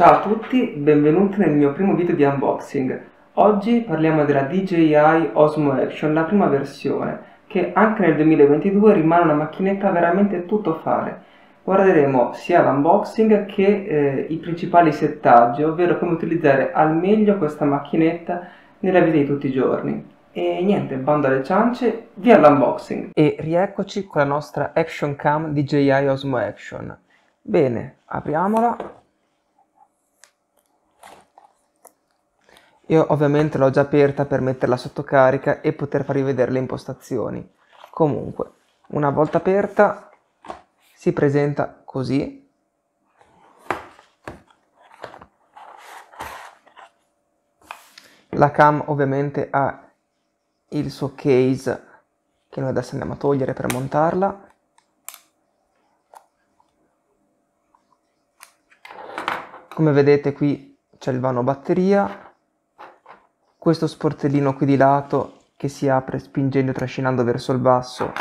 Ciao a tutti, benvenuti nel mio primo video di unboxing. Oggi parliamo della DJI Osmo Action, la prima versione, che anche nel 2022 rimane una macchinetta veramente tutto fare. Guarderemo sia l'unboxing che eh, i principali settaggi, ovvero come utilizzare al meglio questa macchinetta nella vita di tutti i giorni. E niente, bando alle ciance, via l'unboxing! E rieccoci con la nostra Action Cam DJI Osmo Action. Bene, apriamola Io ovviamente l'ho già aperta per metterla sotto carica e poter farvi vedere le impostazioni. Comunque, una volta aperta si presenta così. La cam ovviamente ha il suo case che noi adesso andiamo a togliere per montarla. Come vedete qui c'è il vano batteria, questo sportellino qui di lato che si apre spingendo e trascinando verso il basso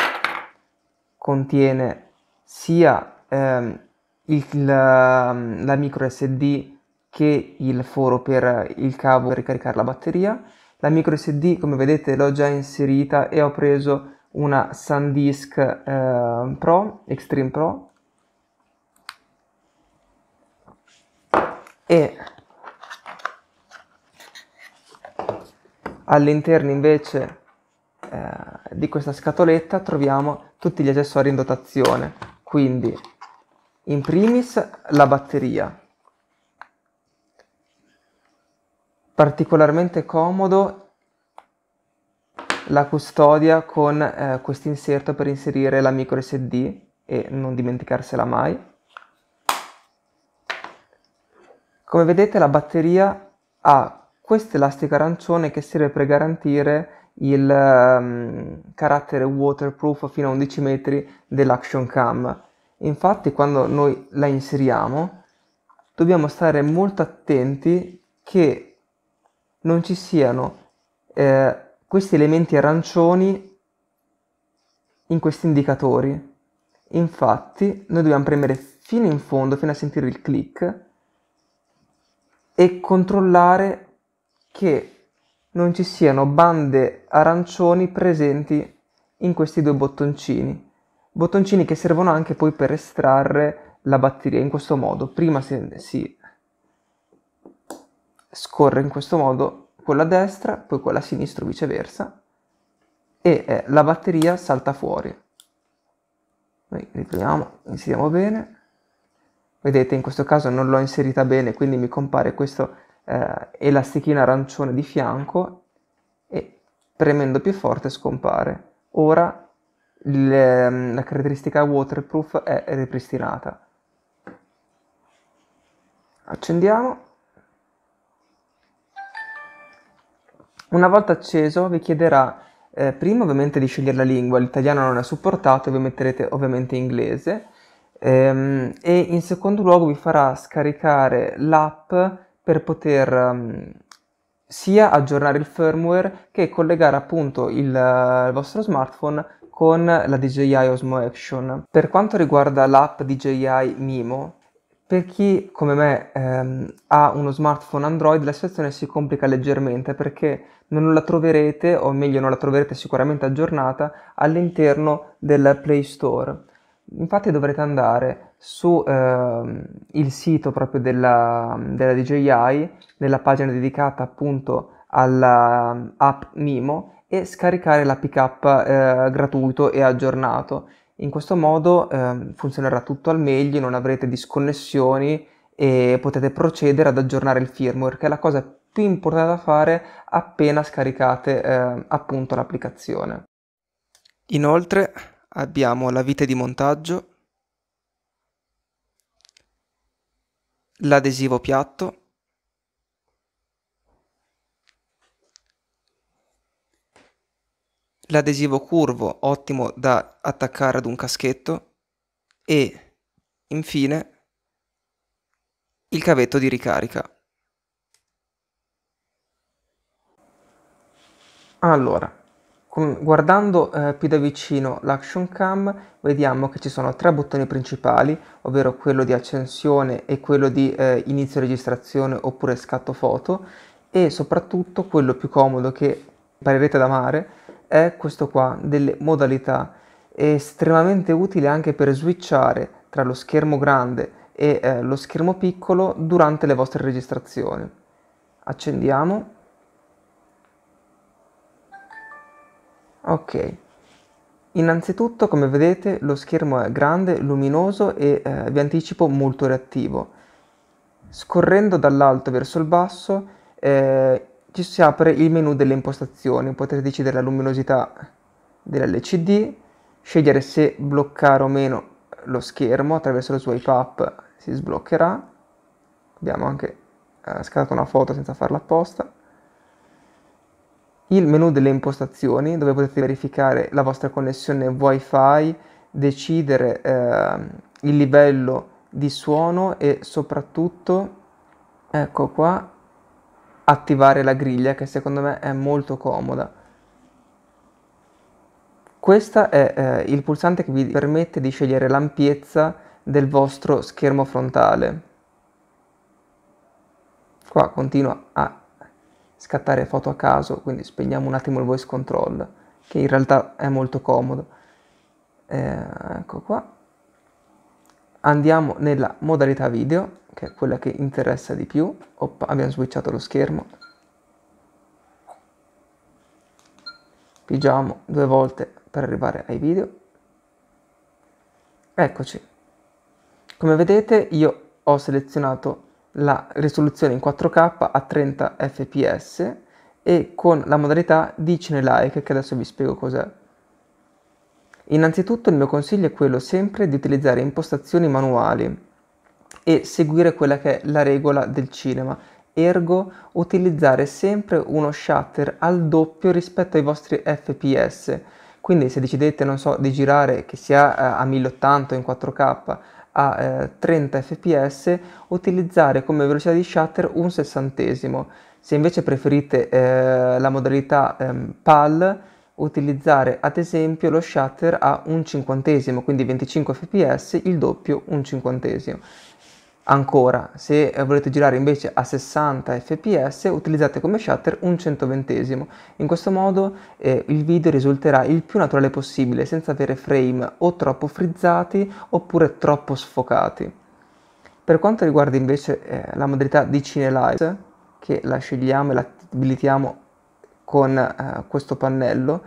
contiene sia ehm, il, la, ehm, la micro SD che il foro per il cavo per ricaricare la batteria. La micro SD come vedete l'ho già inserita e ho preso una SanDisk eh, Pro, Extreme Pro e All'interno invece eh, di questa scatoletta troviamo tutti gli accessori in dotazione, quindi in primis la batteria. Particolarmente comodo la custodia con eh, questo inserto per inserire la micro SD e non dimenticarsela mai. Come vedete la batteria ha questa elastica arancione che serve per garantire il um, carattere waterproof fino a 11 metri dell'action cam. Infatti quando noi la inseriamo dobbiamo stare molto attenti che non ci siano eh, questi elementi arancioni in questi indicatori. Infatti noi dobbiamo premere fino in fondo, fino a sentire il click e controllare che non ci siano bande arancioni presenti in questi due bottoncini, bottoncini che servono anche poi per estrarre la batteria in questo modo. Prima si, si scorre in questo modo quella destra, poi quella sinistra o viceversa e eh, la batteria salta fuori. Noi riproviamo, inseriamo bene vedete in questo caso non l'ho inserita bene quindi mi compare questo eh, elastichino arancione di fianco e premendo più forte scompare ora le, ehm, la caratteristica waterproof è ripristinata accendiamo una volta acceso vi chiederà eh, prima ovviamente di scegliere la lingua l'italiano non è supportato vi metterete ovviamente inglese Ehm, e in secondo luogo vi farà scaricare l'app per poter ehm, sia aggiornare il firmware che collegare appunto il, eh, il, vostro smartphone con la DJI Osmo Action. Per quanto riguarda l'app DJI Mimo, per chi come me ehm, ha uno smartphone Android la situazione si complica leggermente perché non la troverete, o meglio non la troverete sicuramente aggiornata, all'interno del Play Store Infatti dovrete andare sul eh, sito proprio della, della DJI, nella pagina dedicata appunto alla mm, app Mimo e scaricare l'APK eh, gratuito e aggiornato. In questo modo eh, funzionerà tutto al meglio, non avrete disconnessioni e potete procedere ad aggiornare il firmware, che è la cosa più importante da fare appena scaricate eh, appunto l'applicazione. Inoltre abbiamo la vite di montaggio, l'adesivo piatto, l'adesivo curvo ottimo da attaccare ad un caschetto e infine il cavetto di ricarica. Allora, con, guardando eh, più da vicino l'action cam vediamo che ci sono tre bottoni principali, ovvero quello di accensione e quello di eh, inizio registrazione oppure scatto foto e soprattutto quello più comodo che imparerete ad amare è questo qua delle modalità è estremamente utile anche per switchare tra lo schermo grande e eh, lo schermo piccolo durante le vostre registrazioni. Accendiamo Ok, innanzitutto come vedete lo schermo è grande, luminoso e eh, vi anticipo molto reattivo. Scorrendo dall'alto verso il basso eh, ci si apre il menu delle impostazioni, potete decidere la luminosità dell'LCD, scegliere se bloccare o meno lo schermo attraverso lo swipe up si sbloccherà, abbiamo anche eh, scattato una foto senza farla apposta il menu delle impostazioni dove potete verificare la vostra connessione wifi, decidere eh, il livello di suono e soprattutto, ecco qua, attivare la griglia che secondo me è molto comoda. Questo è eh, il pulsante che vi permette di scegliere l'ampiezza del vostro schermo frontale. Qua continua a scattare foto a caso, quindi spegniamo un attimo il voice control, che in realtà è molto comodo. Eh, ecco qua. Andiamo nella modalità video, che è quella che interessa di più. Oppa, abbiamo switchato lo schermo. Pigiamo due volte per arrivare ai video. Eccoci. Come vedete io ho selezionato la risoluzione in 4K a 30 fps e con la modalità Dicene Like che adesso vi spiego cos'è. Innanzitutto il mio consiglio è quello sempre di utilizzare impostazioni manuali e seguire quella che è la regola del cinema, ergo utilizzare sempre uno shutter al doppio rispetto ai vostri fps. Quindi se decidete, non so, di girare che sia eh, a 1080 o in 4K a eh, 30 fps utilizzare come velocità di shutter un sessantesimo. Se invece preferite eh, la modalità ehm, PAL utilizzare ad esempio lo shutter a un cinquantesimo, quindi 25 fps, il doppio un cinquantesimo. Ancora, se eh, volete girare invece a 60 fps utilizzate come shutter un 120 in questo modo eh, il video risulterà il più naturale possibile senza avere frame o troppo frizzati oppure troppo sfocati. Per quanto riguarda invece eh, la modalità di Cine Live, che la scegliamo e la abilitiamo con eh, questo pannello,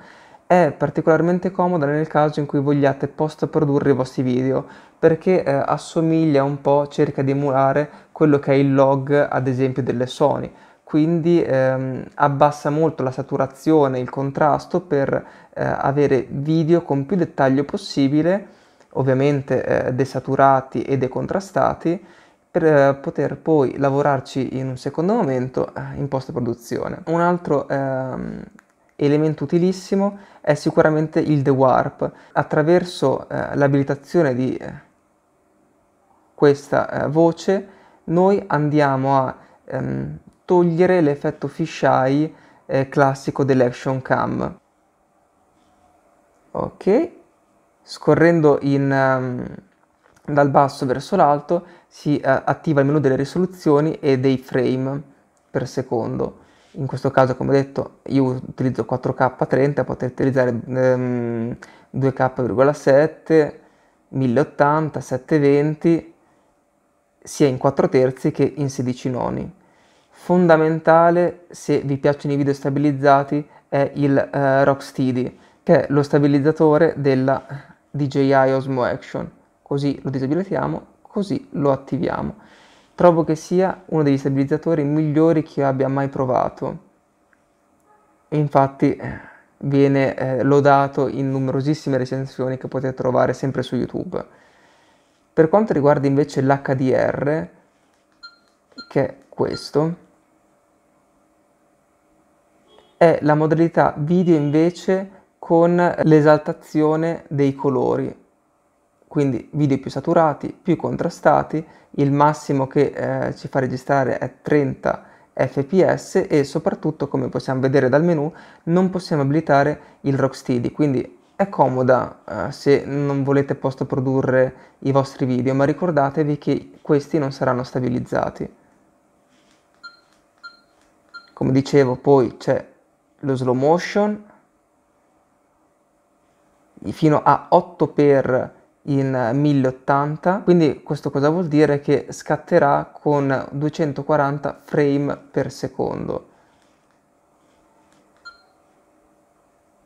è particolarmente comoda nel caso in cui vogliate post produrre i vostri video perché eh, assomiglia un po', cerca di emulare quello che è il log ad esempio delle Sony quindi ehm, abbassa molto la saturazione, il contrasto per eh, avere video con più dettaglio possibile ovviamente eh, desaturati e decontrastati per eh, poter poi lavorarci in un secondo momento eh, in post produzione. Un altro ehm, elemento utilissimo è sicuramente il The Warp. Attraverso eh, l'abilitazione di eh, questa eh, voce noi andiamo a ehm, togliere l'effetto fisheye eh, classico dell'action cam. Ok, scorrendo in, um, dal basso verso l'alto si uh, attiva il menu delle risoluzioni e dei frame per secondo in questo caso come ho detto io utilizzo 4K 30 potete utilizzare ehm, 2K,7 1080 720 sia in 4 terzi che in 16 noni fondamentale se vi piacciono i video stabilizzati è il eh, Rocksteady che è lo stabilizzatore della DJI Osmo Action così lo disabilitiamo così lo attiviamo Trovo che sia uno degli stabilizzatori migliori che io abbia mai provato. Infatti eh, viene eh, lodato in numerosissime recensioni che potete trovare sempre su YouTube. Per quanto riguarda invece l'HDR, che è questo, è la modalità video invece con l'esaltazione dei colori quindi video più saturati, più contrastati, il massimo che eh, ci fa registrare è 30 fps e soprattutto come possiamo vedere dal menu non possiamo abilitare il Rocksteady, quindi è comoda eh, se non volete post produrre i vostri video, ma ricordatevi che questi non saranno stabilizzati. Come dicevo poi c'è lo slow motion fino a 8x in 1080 quindi questo cosa vuol dire che scatterà con 240 frame per secondo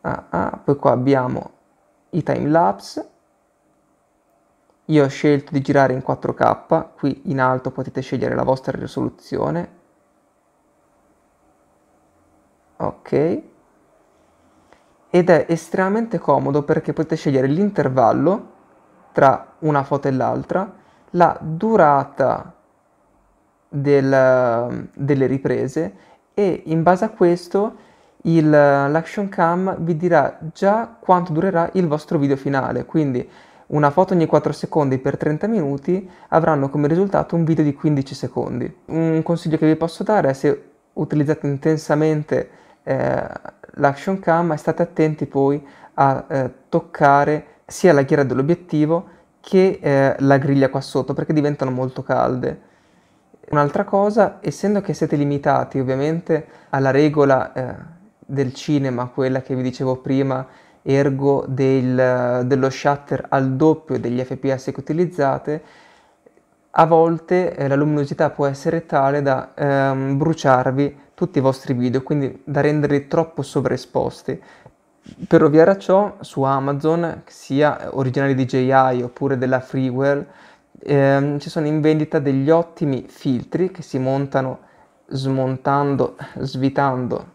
ah, ah. poi qua abbiamo i time lapse io ho scelto di girare in 4k qui in alto potete scegliere la vostra risoluzione ok ed è estremamente comodo perché potete scegliere l'intervallo tra una foto e l'altra, la durata del, delle riprese e in base a questo il, l'action cam vi dirà già quanto durerà il vostro video finale. Quindi una foto ogni 4 secondi per 30 minuti avranno come risultato un video di 15 secondi. Un consiglio che vi posso dare è se utilizzate intensamente eh, l'action cam, state attenti poi a eh, toccare sia la ghiera dell'obiettivo che eh, la griglia qua sotto perché diventano molto calde. Un'altra cosa, essendo che siete limitati ovviamente alla regola eh, del cinema, quella che vi dicevo prima, ergo del, dello shutter al doppio degli fps che utilizzate, a volte eh, la luminosità può essere tale da ehm, bruciarvi tutti i vostri video, quindi da renderli troppo sovraesposti per ovviare a ciò, su Amazon, sia originali DJI oppure della Freewell, ehm, ci sono in vendita degli ottimi filtri che si montano smontando, svitando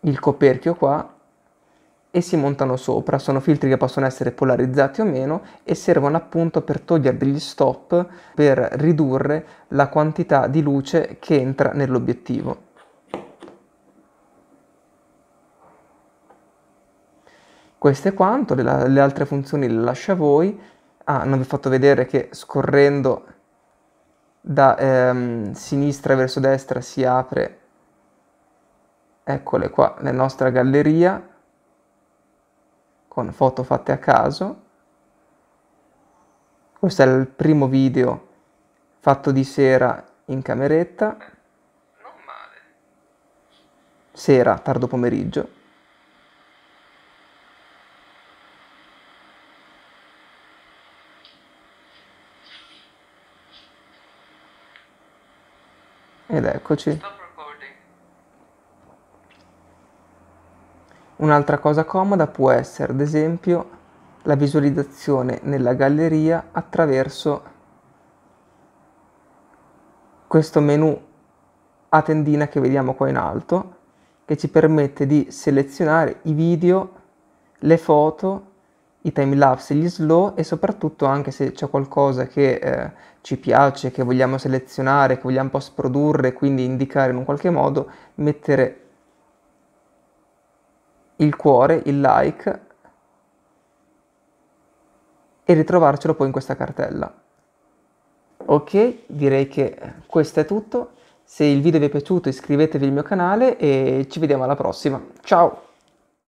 il coperchio qua e si montano sopra. Sono filtri che possono essere polarizzati o meno e servono appunto per togliere degli stop per ridurre la quantità di luce che entra nell'obiettivo. Questo è quanto, le, le altre funzioni le lascio a voi. Ah, non vi ho fatto vedere che scorrendo da ehm, sinistra verso destra si apre, eccole qua, la nostra galleria con foto fatte a caso. Questo è il primo video fatto di sera in cameretta. Sera, tardo pomeriggio. Ed eccoci. Un'altra cosa comoda può essere, ad esempio, la visualizzazione nella galleria attraverso questo menu a tendina che vediamo qua in alto, che ci permette di selezionare i video, le foto i time lapse, gli slow e soprattutto anche se c'è qualcosa che eh, ci piace, che vogliamo selezionare, che vogliamo post produrre, quindi indicare in un qualche modo, mettere il cuore, il like e ritrovarcelo poi in questa cartella. Ok, direi che questo è tutto. Se il video vi è piaciuto iscrivetevi al mio canale e ci vediamo alla prossima. Ciao!